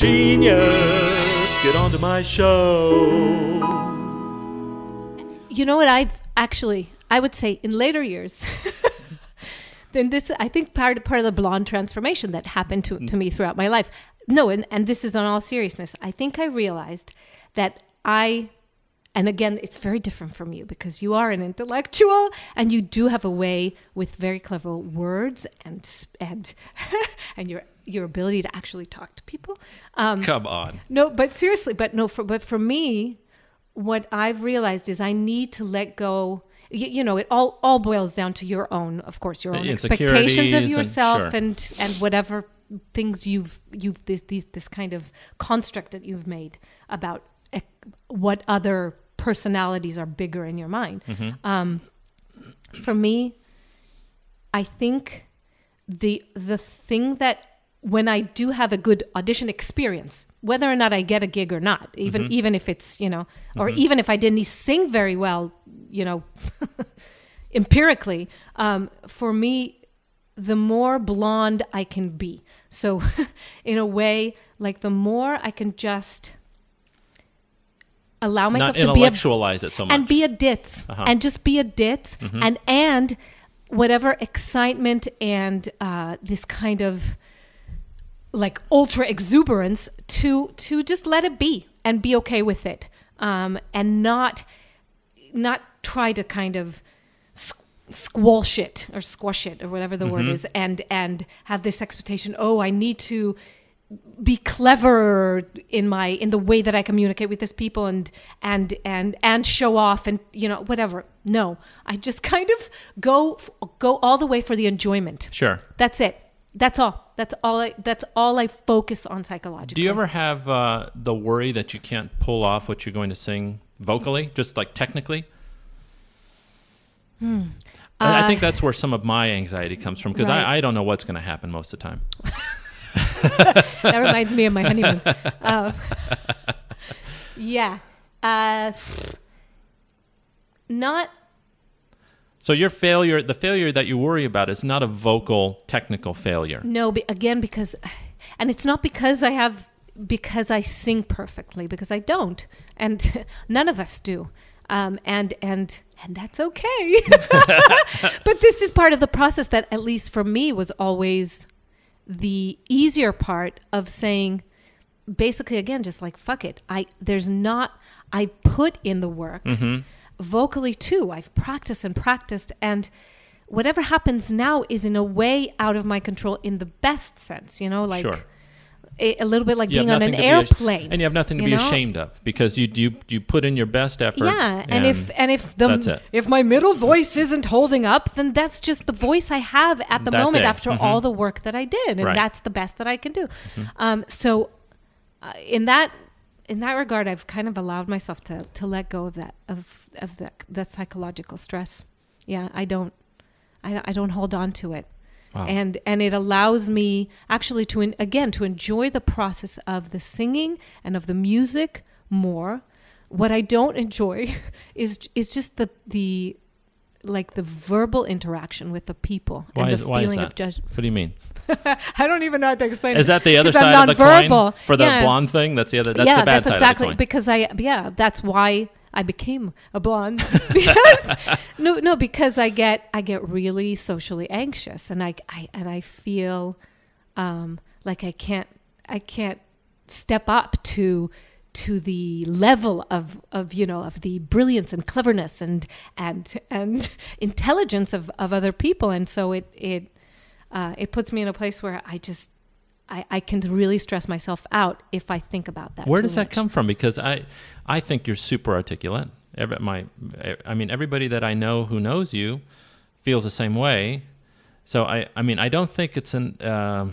genius, get onto my show. You know what? I've actually, I would say in later years, then this, I think, part, part of the blonde transformation that happened to, to me throughout my life. No, and, and this is on all seriousness. I think I realized that I and again, it's very different from you because you are an intellectual and you do have a way with very clever words and and and your your ability to actually talk to people. Um, Come on. No, but seriously, but no, for, but for me, what I've realized is I need to let go. You, you know, it all all boils down to your own, of course, your own expectations of yourself and sure. and, and whatever things you've you've this, this this kind of construct that you've made about eh, what other personalities are bigger in your mind. Mm-hmm. Um, for me, I think the the thing that when I do have a good audition experience, whether or not I get a gig or not, even mm-hmm. even if it's you know, or mm-hmm. even if I didn't sing very well, you know, empirically, um, for me, the more blonde I can be. So, in a way, like the more I can just allow myself Not to intellectualize be a, it so much and be a ditz uh-huh. and just be a ditz mm-hmm. and and whatever excitement and uh, this kind of like ultra exuberance to to just let it be and be okay with it um, and not not try to kind of squash it or squash it or whatever the mm-hmm. word is and and have this expectation oh i need to be clever in my in the way that I communicate with these people and and and and show off and you know whatever. No, I just kind of go go all the way for the enjoyment. Sure, that's it. That's all. That's all. I, that's all I focus on psychologically. Do you ever have uh, the worry that you can't pull off what you're going to sing vocally, just like technically? Hmm. Uh, I think uh, that's where some of my anxiety comes from because right. I, I don't know what's going to happen most of the time. that reminds me of my honeymoon. Um, yeah. Uh, not. So your failure, the failure that you worry about, is not a vocal technical failure. No, again, because, and it's not because I have because I sing perfectly because I don't, and none of us do. Um, and and and that's okay. but this is part of the process that, at least for me, was always the easier part of saying basically again just like fuck it i there's not i put in the work mm-hmm. vocally too i've practiced and practiced and whatever happens now is in a way out of my control in the best sense you know like sure a, little bit like you being on an airplane. and you have nothing to be know? ashamed of because you you you put in your best effort. Yeah, and, and if and if the if my middle voice isn't holding up, then that's just the voice I have at the that moment day. after mm-hmm. all the work that I did, and right. that's the best that I can do. Mm-hmm. Um, so, uh, in that in that regard, I've kind of allowed myself to to let go of that of of that, the psychological stress. Yeah, I don't I, I don't hold on to it. Wow. And and it allows me actually to in, again to enjoy the process of the singing and of the music more. What I don't enjoy is is just the the like the verbal interaction with the people why and the is, feeling of judgment. What do you mean? I don't even know how to explain. Is it. that the other side of the coin for the yeah. blonde thing? That's the other. That's yeah, the bad that's side exactly because I yeah that's why I became a blonde because no no because I get I get really socially anxious and I, I and I feel um, like I can't I can't step up to to the level of, of you know of the brilliance and cleverness and and and intelligence of, of other people and so it it uh, it puts me in a place where I just I, I can really stress myself out if I think about that. Where does much. that come from? Because I, I think you're super articulate. Every, my, eh, I mean, everybody that I know who knows you feels the same way. So I, I mean, I don't think it's an. Uh,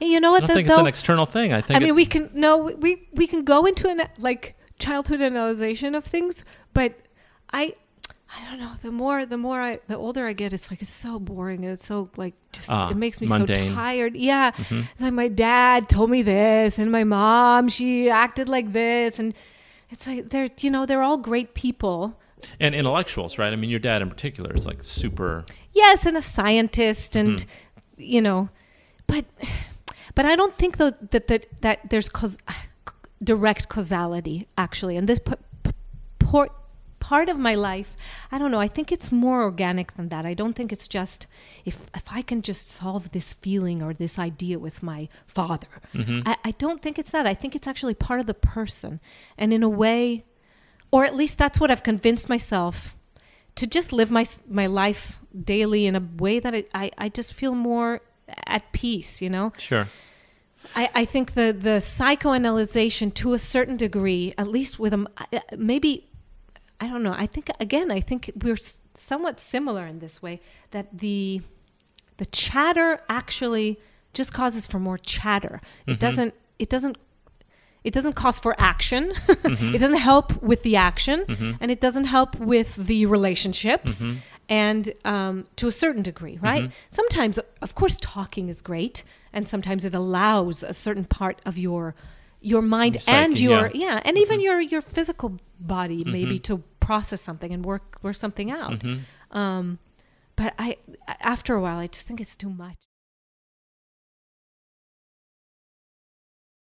you know what? I don't think it's an external thing. I think. I mean, it, we can no, we we can go into an like childhood analysis of things, but I I don't know. The more, the more I, the older I get, it's like it's so boring and it's so like just uh, it makes me mundane. so tired. Yeah, mm-hmm. like my dad told me this, and my mom she acted like this, and it's like they're you know they're all great people and intellectuals, right? I mean, your dad in particular is like super. Yes, and a scientist, and mm. you know, but but I don't think though that that that there's cause, direct causality actually, and this port part of my life. I don't know. I think it's more organic than that. I don't think it's just if if I can just solve this feeling or this idea with my father. Mm-hmm. I, I don't think it's that. I think it's actually part of the person, and in a way, or at least that's what I've convinced myself to just live my my life daily in a way that I, I, I just feel more at peace. You know. Sure. I, I, think the the psychoanalyzation to a certain degree, at least with a uh, maybe I don't know. I think again, I think we're somewhat similar in this way that the the chatter actually just causes for more chatter. Mm-hmm. It doesn't. It doesn't. It doesn't cause for action. Mm-hmm. it doesn't help with the action, mm-hmm. and it doesn't help with the relationships. Mm-hmm. And um, to a certain degree, right? Mm-hmm. Sometimes, of course, talking is great, and sometimes it allows a certain part of your your mind Psyche, and your yeah, yeah and mm-hmm. even your your physical body mm-hmm. maybe mm-hmm. to process something and work work something out. Mm-hmm. Um, but I after a while I just think it's too much.